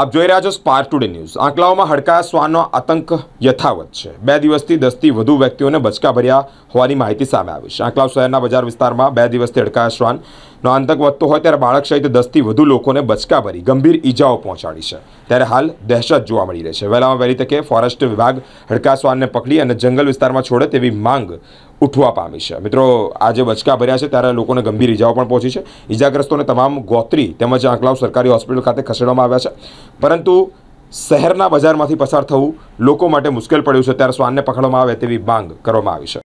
આપ જોઈ રહ્યા છો સ્પાર ટુડે ન્યૂઝ આંકલાઓમાં હડકા શ્વાનનો આતંક યથાવત છે બે દિવસથી દસથી વધુ વ્યક્તિઓને બચકા ભર્યા હોવાની માહિતી સામે આવી છે આંકલાવ શહેરના બજાર વિસ્તારમાં બે દિવસથી હડકા શ્વાનનો આતંક વધતો હોય ત્યારે બાળક સહિત દસથી વધુ લોકોને બચકા ભરી ગંભીર ઈજાઓ પહોંચાડી છે ત્યારે હાલ દહેશત જોવા મળી રહી છે વહેલામાં વહેલી તકે ફોરેસ્ટ વિભાગ હડકા શ્વાનને પકડી અને જંગલ વિસ્તારમાં છોડે તેવી માંગ ઉઠવા પામી છે મિત્રો આજે બચકા ભર્યા છે ત્યારે લોકોને ગંભીર ઇજાઓ પણ પહોંચી છે ઇજાગ્રસ્તોને તમામ ગોત્રી તેમજ આંકલાવ સરકારી હોસ્પિટલ ખાતે ખસેડવામાં આવ્યા છે પરંતુ શહેરના બજારમાંથી પસાર થવું લોકો માટે મુશ્કેલ પડ્યું છે ત્યારે શ્વાનને પકડવામાં આવે તેવી માંગ કરવામાં આવી છે